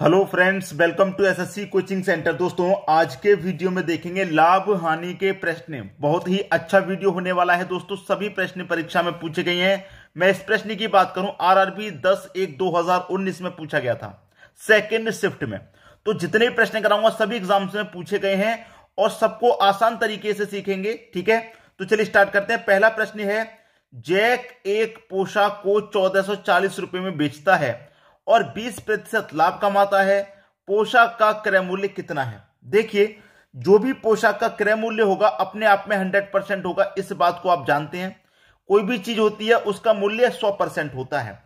hello friends welcome to SSC coaching centre दोस्तों आज के वीडियो में देखेंगे लाभ हानि के प्रश्न बहुत ही अच्छा वीडियो होने वाला है दोस्तों सभी प्रश्न परीक्षा में पूछे गए हैं मैं इस प्रश्न की बात करूं आरआरबी 10 एक 2019 में पूछा गया था सेकंड शिफ्ट में तो जितने प्रश्न कराऊंगा सभी एग्जाम्स में पूछे गए हैं और सबको आसान तरीके से सीखेंगे ठीक है तो चलिए स्टार्ट करते हैं पहला प्रश्न है जैक एक पोशाक को चौदह रुपए में बेचता है और 20 प्रतिशत लाभ कमाता है पोशाक का क्रय मूल्य कितना है देखिए जो भी पोशाक का क्रय मूल्य होगा अपने आप में 100 परसेंट होगा इस बात को आप जानते हैं कोई भी चीज होती है उसका मूल्य 100 परसेंट होता है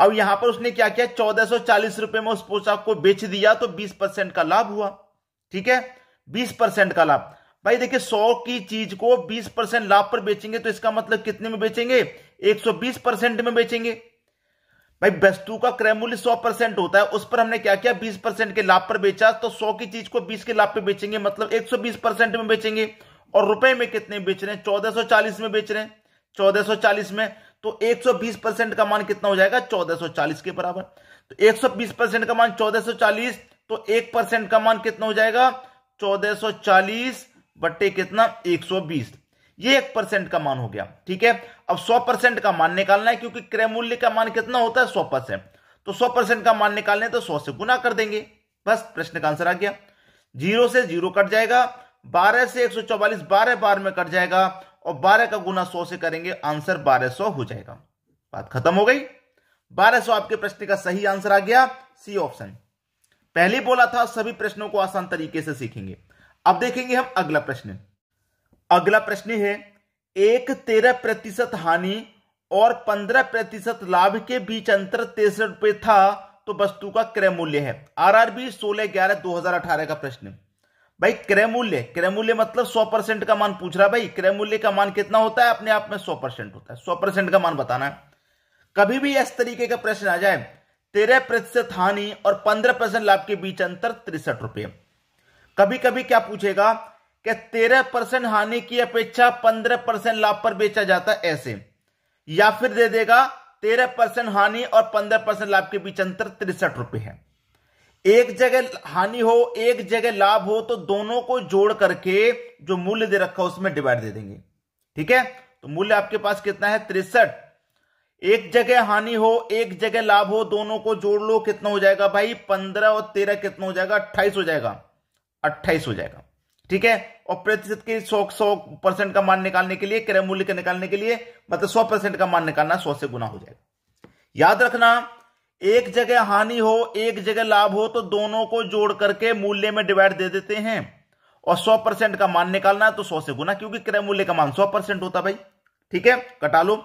अब यहां पर उसने क्या किया चौदह रुपए में उस पोशाक को बेच दिया तो बीस परसेंट का लाभ हुआ ठीक है बीस परसेंट का लाभ भाई देखिए सौ की चीज को बीस परसेंट लाभ पर बेचेंगे तो इसका मतलब कितने में बेचेंगे एक सौ बीस परसेंट में बेचेंगे भाई वस्तु का क्रय मूल्य सौ परसेंट होता है उस पर हमने क्या किया बीस परसेंट के लाभ पर बेचा तो सौ की चीज को बीस के लाभ पे बेचेंगे मतलब एक सौ बीस परसेंट में बेचेंगे और रुपए में कितने बेच रहे हैं चौदह सौ चालीस में बेच रहे हैं चौदह सौ चालीस में तो एक सौ बीस परसेंट का मान कितना हो जाएगा चौदह सौ चालीस के बराबर तो एक सौ बीस परसेंट का मान चौदह सौ चालीस तो एक परसेंट का मान कितना हो जाएगा चौदह सौ चालीस बट्टे कितना एक सौ बीस ये एक परसेंट का मान हो गया ठीक है अब सौ परसेंट का मान निकालना है क्योंकि क्रय मूल्य का मान कितना होता है सौ परसेंट तो सौ परसेंट का मान निकालने तो सौ से गुना कर देंगे बस प्रश्न का आंसर आ गया जीरो से जीरो कट जाएगा बारह से एक सौ चौवालीस बारह बार में कट जाएगा और बारह का गुना सौ से करेंगे आंसर बारह सौ हो जाएगा बात खत्म हो गई बारह सौ आपके प्रश्न का सही आंसर आ गया सी ऑप्शन पहले बोला था सभी प्रश्नों को आसान तरीके से सीखेंगे अब देखेंगे हम अगला प्रश्न अगला प्रश्न है एक तेरह प्रतिशत हानि और पंद्रह प्रतिशत लाभ के बीच अंतर तिरसठ रुपए था तो वस्तु का क्रय मूल्य है आरआरबी सोलह ग्यारह दो हजार अठारह का प्रश्न भाई क्रय मूल्य क्रय मूल्य मतलब सौ परसेंट का मान पूछ रहा भाई क्रय मूल्य का मान कितना होता है अपने आप में सौ परसेंट होता है सौ परसेंट का मान बताना है कभी भी इस तरीके का प्रश्न आ जाए तेरह प्रतिशत हानि और पंद्रह परसेंट लाभ के बीच अंतर तिरसठ रुपए कभी कभी क्या पूछेगा कि 13 परसेंट हानि की अपेक्षा 15 परसेंट लाभ पर बेचा जाता है ऐसे या फिर दे देगा 13 परसेंट हानि और 15 परसेंट लाभ के बीच अंतर तिरसठ रुपए है एक जगह हानि हो एक जगह लाभ हो तो दोनों को जोड़ करके जो मूल्य दे रखा हो उसमें डिवाइड दे देंगे ठीक है तो मूल्य आपके पास कितना है तिरसठ एक जगह हानि हो एक जगह लाभ हो दोनों को जोड़ लो कितना हो जाएगा भाई पंद्रह और तेरह कितना हो जाएगा अट्ठाईस हो जाएगा अट्ठाईस हो जाएगा ठीक है और प्रतिशत के सौ सौ परसेंट का मान निकालने के लिए क्रय मूल्य के निकालने के लिए मतलब सौ परसेंट का मान निकालना सौ से गुना हो जाएगा याद रखना एक जगह हानि हो एक जगह लाभ हो तो दोनों को जोड़ करके मूल्य में डिवाइड दे देते हैं और सौ परसेंट का मान निकालना है तो सौ से गुना क्योंकि क्रय मूल्य का मान सौ परसेंट होता भाई ठीक है कटा लो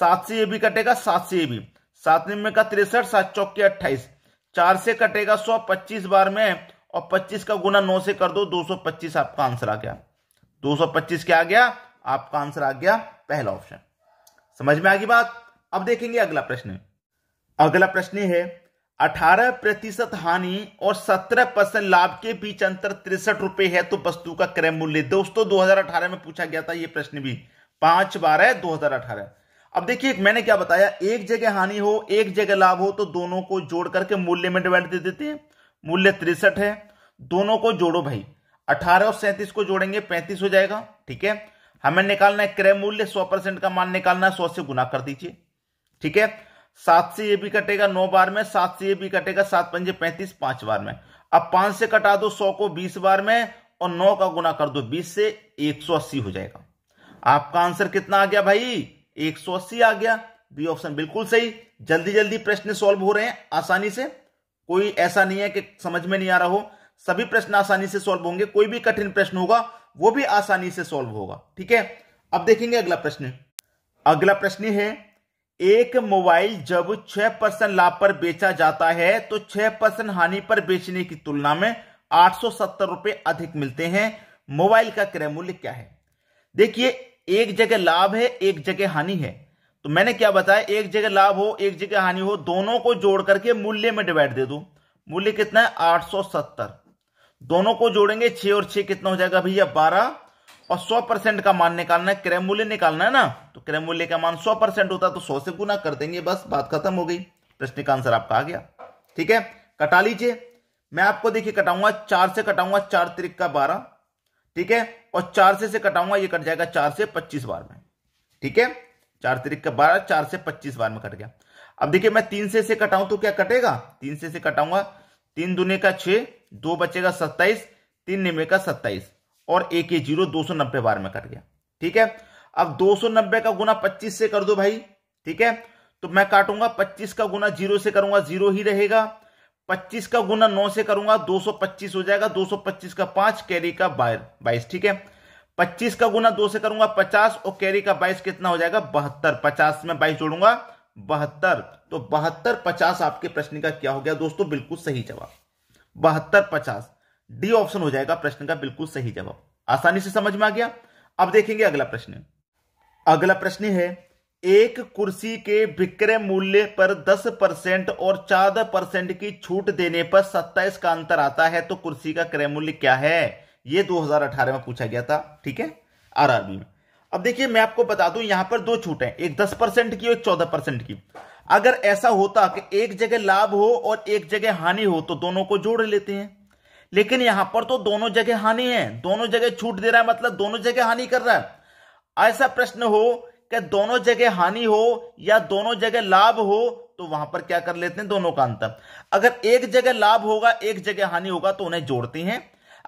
सात से ये भी कटेगा सात से ये भी सात में का तिरसठ सात चौके अट्ठाईस चार से कटेगा सौ पच्चीस बार में और 25 का गुना 9 से कर दो 225 आपका आंसर आ गया 225 क्या आ गया आपका आंसर आ गया पहला ऑप्शन समझ में आ गई बात अब देखेंगे अगला प्रश्न अगला प्रश्न है 18 प्रतिशत हानि और 17 परसेंट लाभ के बीच अंतर तिरसठ रुपए है तो वस्तु का क्रय मूल्य दोस्तों 2018 में पूछा गया था यह प्रश्न भी पांच बारह 2018 अब देखिए मैंने क्या बताया एक जगह हानि हो एक जगह लाभ हो तो दोनों को जोड़ करके मूल्य में डिवाइड दे देते हैं मूल्य तिरसठ है दोनों को जोड़ो भाई अठारह और सैंतीस को जोड़ेंगे पैंतीस हो जाएगा ठीक है हमें निकालना है क्रय मूल्य सौ परसेंट का मान निकालना है सौ से गुना कर दीजिए ठीक है सात से ये भी कटेगा नौ बार में सात से ये भी कटेगा सात पंजे पैंतीस पांच बार में अब पांच से कटा दो सौ को बीस बार में और नौ का गुना कर दो बीस से एक सौ अस्सी हो जाएगा आपका आंसर कितना आ गया भाई एक सौ अस्सी आ गया बी ऑप्शन बिल्कुल सही जल्दी जल्दी प्रश्न सॉल्व हो रहे हैं आसानी से कोई ऐसा नहीं है कि समझ में नहीं आ रहा हो सभी प्रश्न आसानी से सॉल्व होंगे कोई भी कठिन प्रश्न होगा वो भी आसानी से सॉल्व होगा ठीक है अब देखेंगे अगला प्रश्न अगला प्रश्न है एक मोबाइल जब 6 परसेंट लाभ पर बेचा जाता है तो 6 परसेंट हानि पर बेचने की तुलना में आठ रुपए अधिक मिलते हैं मोबाइल का क्रय मूल्य क्या है देखिए एक जगह लाभ है एक जगह हानि है तो मैंने क्या बताया एक जगह लाभ हो एक जगह हानि हो दोनों को जोड़ करके मूल्य में डिवाइड दे दू मूल्य कितना है 870 दोनों को जोड़ेंगे छे और छह कितना हो जाएगा भैया बारह और 100 परसेंट का मान निकालना है क्रय मूल्य निकालना है ना तो क्रय मूल्य का मान 100 परसेंट होता है तो 100 से गुना कर देंगे बस बात खत्म हो गई प्रश्न का आंसर आपका आ गया ठीक है कटा लीजिए मैं आपको देखिए कटाऊंगा चार से कटाऊंगा चार त्रिक का बारह ठीक है और चार से से कटाऊंगा ये कट जाएगा चार से पच्चीस बार में ठीक है चार त्रिक का बारह चार से पच्चीस बार में कट गया अब देखिए मैं तीन से से कटाऊं तो क्या कटेगा तीन से से कटाऊंगा तीन दुने का छह दो बचेगा सत्ताईस तीन निमे का सत्ताईस और एक जीरो दो सौ नब्बे बार में कट गया ठीक है अब दो सौ नब्बे का गुना पच्चीस से कर दो भाई ठीक है तो मैं काटूंगा पच्चीस का गुना जीरो से करूंगा जीरो ही रहेगा पच्चीस का गुना नौ से करूंगा दो सौ पच्चीस हो जाएगा दो सौ पच्चीस का पांच कैरी का बाईस ठीक है पच्चीस का गुना दो से करूंगा पचास और कैरी का बाईस कितना हो जाएगा बहत्तर पचास में बाईस जोड़ूंगा बहत्तर तो बहत्तर पचास आपके प्रश्न का क्या हो गया दोस्तों बिल्कुल सही जवाब बहत्तर पचास डी ऑप्शन हो जाएगा प्रश्न का बिल्कुल सही जवाब आसानी से समझ में आ गया अब देखेंगे अगला प्रश्न अगला प्रश्न है एक कुर्सी के विक्रय मूल्य पर 10 परसेंट और 14 परसेंट की छूट देने पर 27 का अंतर आता है तो कुर्सी का क्रय मूल्य क्या है यह 2018 में पूछा गया था ठीक है आरआरबी में अब देखिए मैं आपको बता दूं यहां पर दो छूट है एक दस परसेंट की और चौदह परसेंट की अगर ऐसा होता कि एक जगह लाभ हो और एक जगह हानि हो तो दोनों को जोड़ लेते हैं लेकिन यहां पर तो दोनों जगह हानि है दोनों जगह छूट दे रहा है मतलब दोनों जगह हानि कर रहा है ऐसा प्रश्न हो कि दोनों जगह हानि हो या दोनों जगह लाभ हो तो वहां पर क्या कर लेते हैं दोनों का अंतर अगर एक जगह लाभ होगा एक जगह हानि होगा तो उन्हें जोड़ते हैं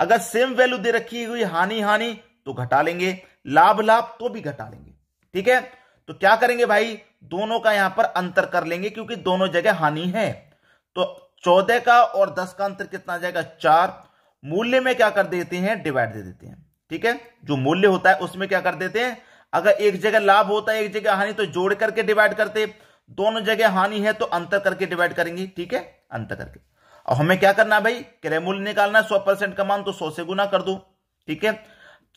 अगर सेम वैल्यू दे रखी हुई हानि हानि तो घटा लेंगे लाभ लाभ तो भी घटा लेंगे ठीक है तो क्या करेंगे भाई दोनों का यहां पर अंतर कर लेंगे क्योंकि दोनों जगह हानि है तो चौदह का और दस का अंतर कितना जाएगा चार मूल्य में क्या कर देते हैं डिवाइड दे देते हैं ठीक है जो मूल्य होता है उसमें क्या कर देते हैं अगर एक जगह लाभ होता है एक जगह हानि तो जोड़ करके डिवाइड करते दोनों जगह हानि है तो अंतर करके डिवाइड करेंगे ठीक है अंतर करके और हमें क्या करना है भाई क्रय मूल्य निकालना है सौ परसेंट का मान तो सौ से गुना कर दो ठीक है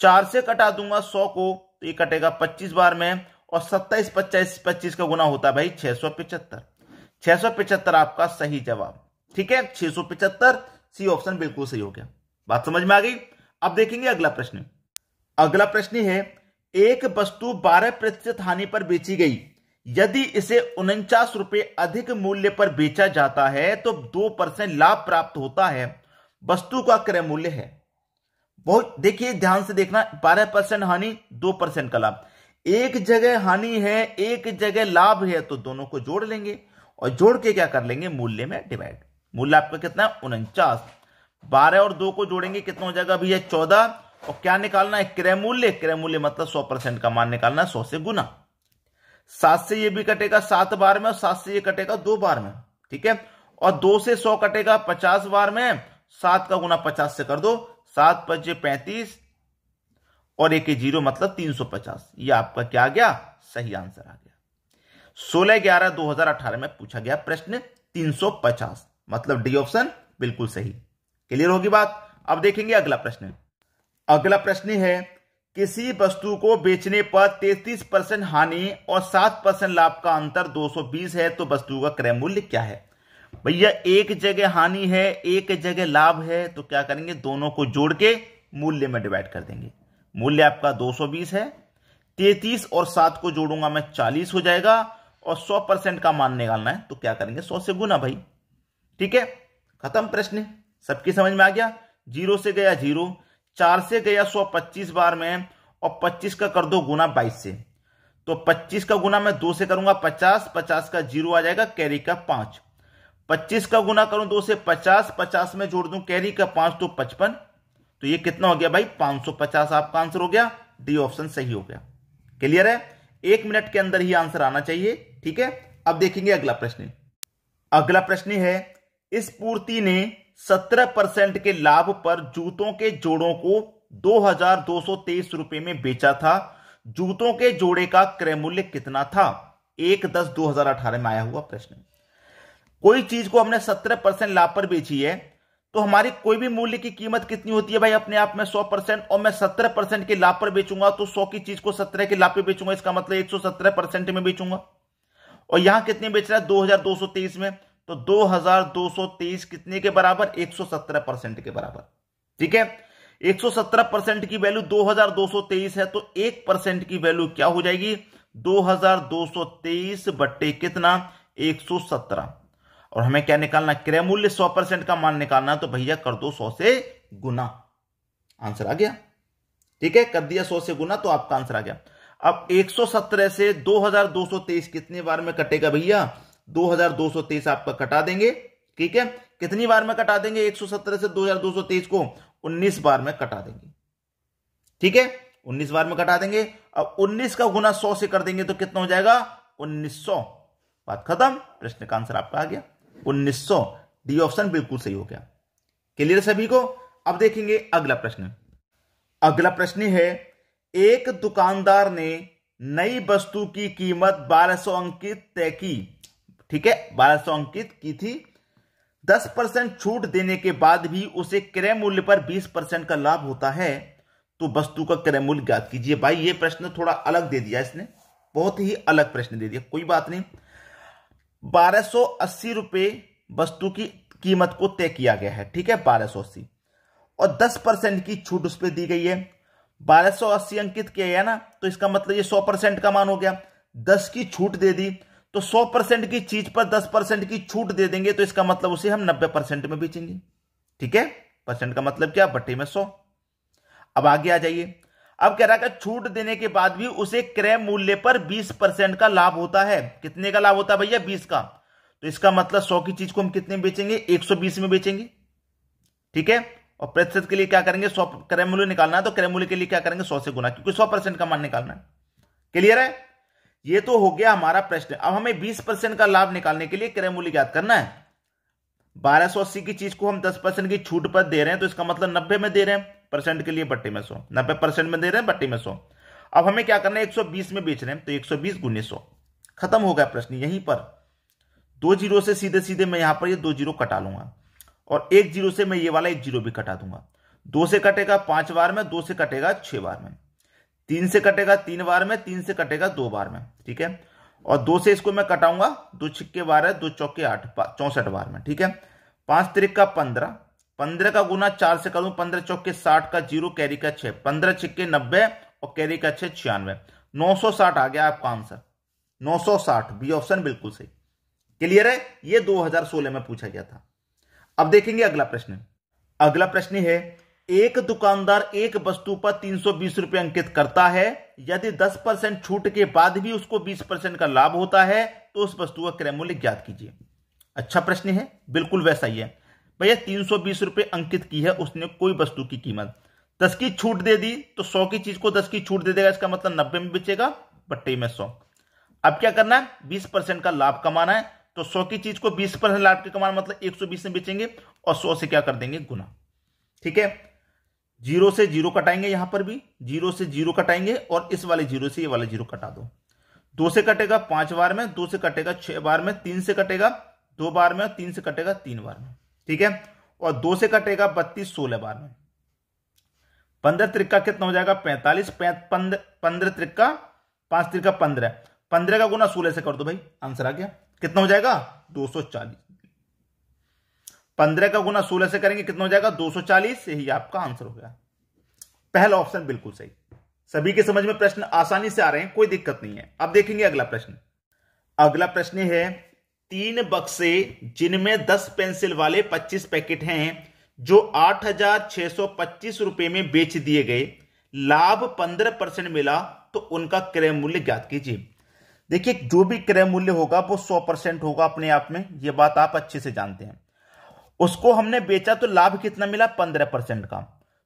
चार से कटा दूंगा सौ को तो ये कटेगा पच्चीस बार में और सत्ताईस पच्चाईस पच्चीस का गुना होता है भाई छह सौ पिछहत्तर छह सौ पिछहत्तर आपका सही जवाब ठीक है छह सौ पिचहत्तर सी ऑप्शन बिल्कुल सही हो गया बात समझ में आ गई अब देखेंगे अगला प्रश्न अगला प्रश्न है एक वस्तु बारह प्रतिशत हानि पर बेची गई यदि इसे उनचास रुपए अधिक मूल्य पर बेचा जाता है तो दो परसेंट लाभ प्राप्त होता है वस्तु का क्रय मूल्य है बहुत देखिए ध्यान से देखना बारह परसेंट हानि दो परसेंट का लाभ एक जगह हानि है एक जगह लाभ है तो दोनों को जोड़ लेंगे और जोड़ के क्या कर लेंगे मूल्य में डिवाइड मूल्य आपका कितना है उनचास बारह और दो को जोड़ेंगे कितना हो जाएगा भैया चौदह और क्या निकालना है क्रय मूल्य क्रय मूल्य मतलब सौ परसेंट का मान निकालना है सौ से गुना सात से ये भी कटेगा सात बार में और सात से ये कटेगा दो बार में ठीक है और दो से सौ कटेगा पचास बार में सात का गुना पचास से कर दो सात पचे पैंतीस और एक जीरो मतलब तीन सौ पचास यह आपका क्या आ गया सही आंसर आ गया सोलह ग्यारह दो हजार अठारह में पूछा गया प्रश्न तीन सौ पचास मतलब डी ऑप्शन बिल्कुल सही क्लियर होगी बात अब देखेंगे अगला प्रश्न अगला प्रश्न है किसी वस्तु को बेचने पर 33 परसेंट हानि और 7 परसेंट लाभ का अंतर 220 है तो वस्तु का क्रय मूल्य क्या है भैया एक जगह हानि है एक जगह लाभ है तो क्या करेंगे दोनों को जोड़ के मूल्य में डिवाइड कर देंगे मूल्य आपका 220 है 33 और 7 को जोड़ूंगा मैं 40 हो जाएगा और 100 परसेंट का मान निकालना है तो क्या करेंगे 100 से गुना भाई ठीक है खत्म प्रश्न सबकी समझ में आ गया जीरो से गया जीरो चार से गया सौ बार में और पच्चीस का कर दो गुना बाईस से तो 25 का गुना मैं दो से करूंगा 50 50 का जीरो आ जाएगा कैरी का पांच 25 का गुना करूं दो से 50 50 में जोड़ दूं कैरी का पांच तो 55 तो ये कितना हो गया भाई 550 आपका आंसर हो गया डी ऑप्शन सही हो गया क्लियर है एक मिनट के अंदर ही आंसर आना चाहिए ठीक है अब देखेंगे अगला प्रश्न अगला प्रश्न है इस पूर्ति ने 17 परसेंट के लाभ पर जूतों के जोड़ों को दो हजार दो सौ तेईस रुपए में बेचा था जूतों के जोड़े का क्रय मूल्य कितना था एक दस दो हजार अठारह में आया हुआ प्रश्न कोई चीज को हमने सत्रह परसेंट लाभ पर बेची है तो हमारी कोई भी मूल्य की कीमत कितनी होती है भाई अपने आप में सौ परसेंट और मैं सत्रह परसेंट के लाभ पर बेचूंगा तो सौ की चीज को सत्रह के लाभ पर बेचूंगा इसका मतलब एक सौ सत्रह परसेंट में बेचूंगा और यहां कितने बेच रहा है दो हजार दो सौ तेईस में तो दो हजार दो सौ तेईस कितने के बराबर एक सौ सत्रह परसेंट के बराबर ठीक है एक सौ सत्रह परसेंट की वैल्यू दो हजार दो सौ तेईस है तो एक परसेंट की वैल्यू क्या हो जाएगी दो हजार दो तेईस बट्टे कितना एक सौ सत्रह और हमें क्या निकालना क्रय मूल्य सौ परसेंट का मान निकालना तो भैया कर दो सौ से गुना आंसर आ गया ठीक है कर दिया सौ से गुना तो आपका आंसर आ गया अब 117 से 2223 कितनी बार में कटेगा भैया 2223 आपका कटा देंगे ठीक है कितनी बार में कटा देंगे 117 से 2223 को 19 बार में कटा देंगे ठीक है 19 बार में कटा देंगे अब 19 का गुना 100 से कर देंगे तो कितना हो जाएगा 1900 बात खत्म प्रश्न का आंसर आपका आ गया उन्नीस डी ऑप्शन बिल्कुल सही हो गया क्लियर सभी को अब देखेंगे अगला प्रश्न अगला प्रश्न है एक दुकानदार ने नई वस्तु की कीमत 1200 अंकित तय की ठीक है 1200 अंकित की थी 10 परसेंट छूट देने के बाद भी उसे क्रय मूल्य पर 20 परसेंट का लाभ होता है तो वस्तु का क्रय मूल्य ज्ञात कीजिए भाई ये प्रश्न थोड़ा अलग दे दिया इसने बहुत ही अलग प्रश्न दे दिया कोई बात नहीं 1280 रुपए वस्तु की कीमत को तय किया गया है ठीक है 1280 और 10 परसेंट की छूट उस पर दी गई है 1280 अंकित किया गया ना तो इसका मतलब ये 100 परसेंट का मान हो गया 10 की छूट दे दी तो 100 परसेंट की चीज पर 10 परसेंट की छूट दे देंगे तो इसका मतलब उसे हम 90 परसेंट में बेचेंगे ठीक है परसेंट का मतलब क्या बट्टे में सौ अब आगे आ जाइए अब कह रहा है कि छूट देने के बाद भी उसे क्रय मूल्य पर 20 परसेंट का लाभ होता है कितने का लाभ होता है भैया 20 का तो इसका मतलब 100 की चीज को हम कितने बेचेंगे 120 में बेचेंगे ठीक है और प्रतिशत के लिए क्या करेंगे 100 क्रय मूल्य निकालना है तो क्रय मूल्य के लिए क्या करेंगे 100 से गुना क्योंकि 100 परसेंट का मान निकालना है क्लियर है ये तो हो गया हमारा प्रश्न अब हमें बीस परसेंट का लाभ निकालने के लिए क्रय मूल्य याद करना है बारह की चीज को हम दस परसेंट की छूट पर दे रहे हैं तो इसका मतलब नब्बे में दे रहे हैं परसेंट के लिए बट्टी में सो नब्बे परसेंट में दे रहे हैं बट्टी में सो अब हमें क्या करना है 120 में बेच रहे हैं तो एक सौ बीस गुने सौ खत्म हो गया प्रश्न यहीं पर दो जीरो से सीधे सीधे मैं यहां पर ये दो जीरो कटा लूंगा और एक जीरो से मैं ये वाला एक जीरो भी कटा दूंगा दो से कटेगा पांच बार में दो से कटेगा छह बार में तीन से कटेगा तीन बार में तीन से कटेगा दो बार में ठीक है और दो से इसको मैं कटाऊंगा दो छिक्के बारह दो चौके आठ चौसठ बार में ठीक है पांच तरीक का पंद्रह पंद्रह का गुना चार से करूं पंद्रह चौके साठ का जीरो कैरी का छह पंद्रह छिक्के नब्बे और कैरी का छह छियानवे नौ सौ साठ आ गया आपका आंसर नौ सौ साठ बी ऑप्शन बिल्कुल सही क्लियर है यह दो हजार सोलह में पूछा गया था अब देखेंगे अगला प्रश्न अगला प्रश्न है एक दुकानदार एक वस्तु पर तीन सौ बीस रुपए अंकित करता है यदि दस परसेंट छूट के बाद भी उसको बीस परसेंट का लाभ होता है तो उस वस्तु का क्रय मूल्य ज्ञात कीजिए अच्छा प्रश्न है बिल्कुल वैसा ही है भैया तीन सौ बीस रुपए अंकित की है उसने कोई वस्तु की कीमत दस की छूट दे दी तो सौ की चीज को दस की छूट दे देगा इसका मतलब नब्बे में बेचेगा बट्टे में सौ अब क्या करना है बीस परसेंट का लाभ कमाना है तो सौ की चीज को बीस परसेंट लाभ के कमाना मतलब एक सौ बीस में बेचेंगे और सौ से क्या कर देंगे गुना ठीक है जीरो से जीरो कटाएंगे यहां पर भी जीरो से जीरो कटाएंगे और इस वाले जीरो से ये वाले जीरो कटा दो दो से कटेगा पांच बार में दो से कटेगा छह बार में तीन से कटेगा दो बार में तीन से कटेगा तीन बार में ठीक है और दो से कटेगा बत्तीस सोलह बार में पंद्रह त्रिक्का कितना हो जाएगा पैंतालीस पंद्रह त्रिका पांच त्रिका पंद्रह पंद्रह का गुना सोलह से कर दो भाई आंसर आ गया कितना हो जाएगा दो सौ चालीस पंद्रह का गुना सोलह से करेंगे कितना हो जाएगा दो सौ चालीस यही आपका आंसर हो गया पहला ऑप्शन बिल्कुल सही सभी के समझ में प्रश्न आसानी से आ रहे हैं कोई दिक्कत नहीं है अब देखेंगे अगला प्रश्न अगला प्रश्न है तीन बक्से जिनमें दस पेंसिल वाले पच्चीस पैकेट हैं जो आठ हजार छह सौ पच्चीस रुपए में बेच दिए गए लाभ पंद्रह परसेंट मिला तो उनका क्रय मूल्य ज्ञात कीजिए देखिए जो भी क्रय मूल्य होगा वो सौ परसेंट होगा अपने आप में ये बात आप अच्छे से जानते हैं उसको हमने बेचा तो लाभ कितना मिला पंद्रह परसेंट का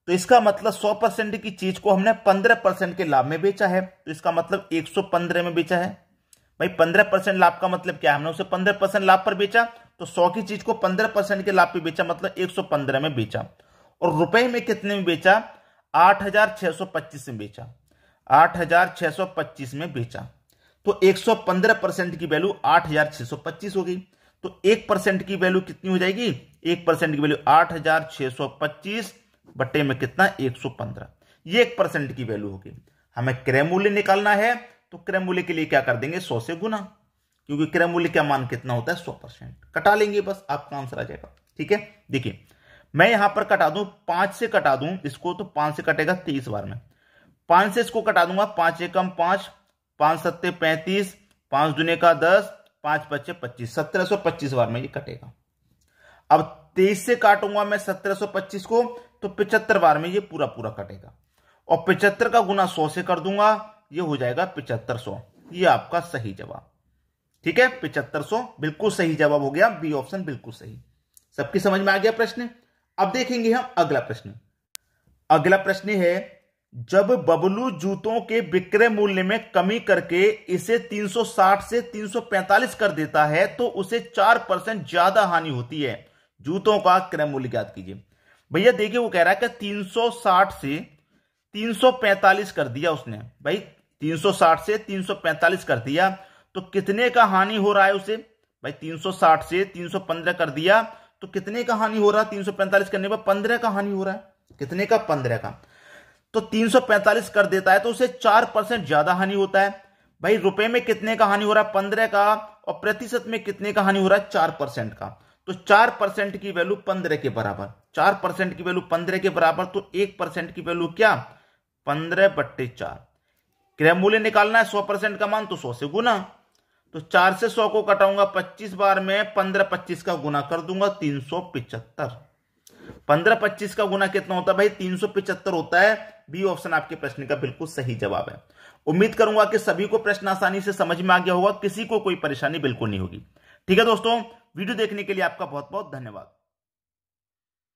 तो इसका मतलब सौ परसेंट की चीज को हमने पंद्रह परसेंट के लाभ में बेचा है तो इसका मतलब एक सौ पंद्रह में बेचा है भाई पंद्रह परसेंट लाभ का मतलब क्या हमने उसे पंद्रह परसेंट लाभ पर बेचा तो सौ की चीज को पंद्रह परसेंट के लाभ पे बेचा मतलब एक सौ पंद्रह में बेचा और रुपए में कितने में बेचा आठ हजार छह सौ पच्चीस में बेचा आठ हजार छह सौ पच्चीस में बेचा तो एक सौ पंद्रह परसेंट की वैल्यू आठ हजार छह सौ पच्चीस हो गई तो एक परसेंट की वैल्यू कितनी हो जाएगी एक परसेंट की वैल्यू आठ हजार छह सौ पच्चीस बट्टे में कितना एक सौ पंद्रह ये एक परसेंट की वैल्यू होगी हमें क्रय मूल्य निकालना है तो क्रय मूल्य के लिए क्या कर देंगे सौ से गुना क्योंकि क्रय मूल्य का मान कितना होता है सौ परसेंट कटा लेंगे बस आपका आंसर आ जाएगा ठीक है देखिए मैं यहां पर कटा दू पांच से कटा दू इसको तो पांच से कटेगा तीस बार में पांच से इसको कटा दूंगा पांच एकम पांच पांच सत्ते पैंतीस पांच दुने का दस पांच पच्चे पच्चीस सत्रह सौ पच्चीस बार में ये कटेगा अब तेईस से काटूंगा मैं सत्रह सौ पच्चीस को तो पिचहत्तर बार में ये पूरा पूरा कटेगा और पिचहत्तर का गुना सौ से कर दूंगा ये हो जाएगा पिचहत्तर सौ ये आपका सही जवाब ठीक है पिचहत्तर सौ बिल्कुल सही जवाब हो गया बी ऑप्शन बिल्कुल सही सबकी समझ में आ गया प्रश्न अब देखेंगे हम अगला प्रश्न अगला प्रश्न है जब बबलू जूतों के विक्रय मूल्य में कमी करके इसे 360 से 345 कर देता है तो उसे 4 परसेंट ज्यादा हानि होती है जूतों का क्रय मूल्य याद कीजिए भैया देखिए वो कह रहा है कि 360 से 345 कर दिया उसने भाई 360 से 345 कर दिया तो कितने का हानि हो रहा है उसे भाई 360 से 315 कर दिया तो कितने का हानि हो रहा है 345 करने पर 15 का हानि हो रहा है कितने का 15 का तो 345 कर देता है तो उसे 4 परसेंट ज्यादा हानि होता है भाई रुपए में कितने का हानि हो रहा है पंद्रह का और प्रतिशत में कितने का हानि हो रहा है चार परसेंट का तो चार परसेंट की वैल्यू पंद्रह के बराबर चार परसेंट की वैल्यू पंद्रह के बराबर तो एक परसेंट की वैल्यू क्या पंद्रह बट्टे चार क्रय मूल्य निकालना है सौ परसेंट का मान तो सौ से गुना तो चार से सौ को कटाऊंगा पच्चीस बार में पंद्रह पच्चीस का गुना कर दूंगा तीन सौ पिचहत्तर पंद्रह पच्चीस का गुना कितना होता है भाई तीन सौ पिचहत्तर होता है बी ऑप्शन आपके प्रश्न का बिल्कुल सही जवाब है उम्मीद करूंगा कि सभी को प्रश्न आसानी से समझ में आ गया होगा किसी को कोई परेशानी बिल्कुल नहीं होगी ठीक है दोस्तों वीडियो देखने के लिए आपका बहुत बहुत धन्यवाद